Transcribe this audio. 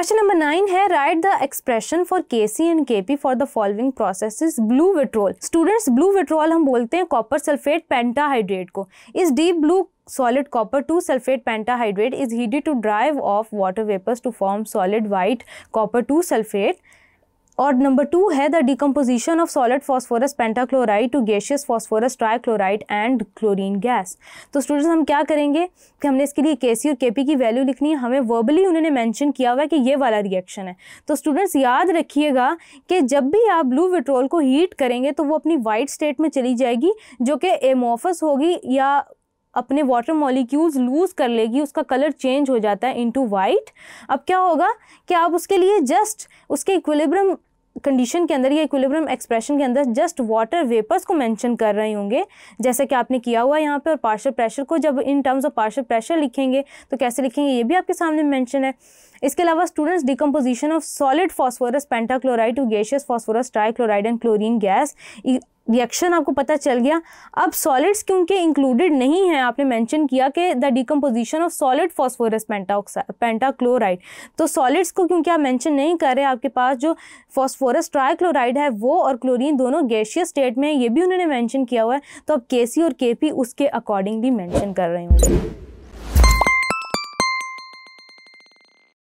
question number nine है write the expression for K C and K P for the following process blue vitriol students blue vitriol हम बोलते हैं copper sulphate pentahydrate को इस deep blue solid copper two sulphate pentahydrate is heated to drive off water vapours to form solid white copper two sulphate और number two है the decomposition of solid phosphorus pentachloride to gaseous phosphorus trichloride and chlorine gas तो students हम क्या करेंगे कि हमने इसके लिए के और के की वैल्यू लिखनी है हमें वर्बली उन्होंने मैंशन किया हुआ है कि ये वाला रिएक्शन है तो स्टूडेंट्स याद रखिएगा कि जब भी आप ब्लू विट्रोल को हीट करेंगे तो वो अपनी वाइट स्टेट में चली जाएगी जो कि एमोफस होगी या अपने वाटर मॉलिक्यूल्स लूज़ कर लेगी उसका कलर चेंज हो जाता है इनटू वाइट अब क्या होगा कि आप उसके लिए जस्ट उसके इक्विलिब्रम कंडीशन के अंदर या इक्विलिब्रियम एक्सप्रेशन के अंदर जस्ट वाटर वेपर्स को मेंशन कर रहे होंगे जैसा कि आपने किया हुआ यहाँ पे और पार्शल प्रेशर को जब in terms of partial pressure लिखेंगे तो कैसे लिखेंगे ये भी आपके सामने मेंशन है इसके अलावा students decomposition of solid phosphorus pentachloride to gaseous phosphorus trichloride and chlorine gas reaction आपको पता चल गया अब सॉलिड्स क्योंकि इंक्लूडेड नहीं है आपने मेंशन किया कि the decomposition of solid phosphorus pentoxide pentachloride तो सॉलिड्स को क्योंकि आप मेंशन नहीं कर रहे आपके पास जो फॉस्फोरस ट्राईक्लोराइड है वो और क्लोरीन दोनों गैशियस स्टेट में है ये भी उन्होंने मैंशन किया हुआ है तो आप के और के उसके अकॉर्डिंगली मैंशन कर रहे होंगे